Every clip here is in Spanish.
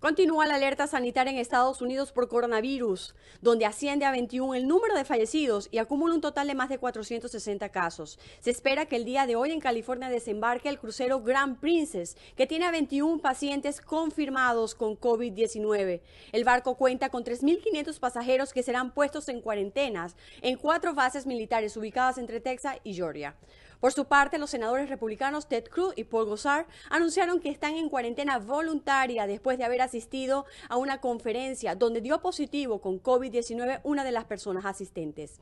Continúa la alerta sanitaria en Estados Unidos por coronavirus, donde asciende a 21 el número de fallecidos y acumula un total de más de 460 casos. Se espera que el día de hoy en California desembarque el crucero Grand Princess, que tiene a 21 pacientes confirmados con COVID-19. El barco cuenta con 3.500 pasajeros que serán puestos en cuarentenas en cuatro bases militares ubicadas entre Texas y Georgia. Por su parte, los senadores republicanos Ted Cruz y Paul Gosar anunciaron que están en cuarentena voluntaria después de haber asistido a una conferencia donde dio positivo con COVID-19 una de las personas asistentes.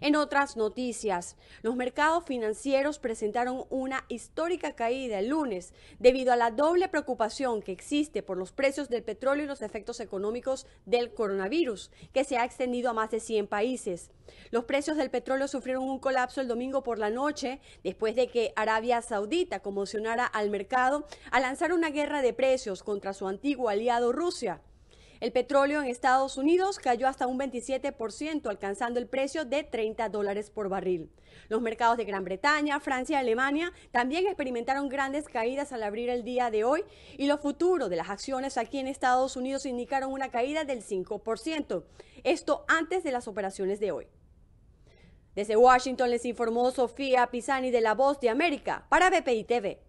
En otras noticias, los mercados financieros presentaron una histórica caída el lunes debido a la doble preocupación que existe por los precios del petróleo y los efectos económicos del coronavirus, que se ha extendido a más de 100 países. Los precios del petróleo sufrieron un colapso el domingo por la noche después de que Arabia Saudita conmocionara al mercado a lanzar una guerra de precios contra su antiguo aliado Rusia. El petróleo en Estados Unidos cayó hasta un 27%, alcanzando el precio de 30 dólares por barril. Los mercados de Gran Bretaña, Francia y Alemania también experimentaron grandes caídas al abrir el día de hoy y los futuros de las acciones aquí en Estados Unidos indicaron una caída del 5%, esto antes de las operaciones de hoy. Desde Washington les informó Sofía Pisani de La Voz de América para BPI TV.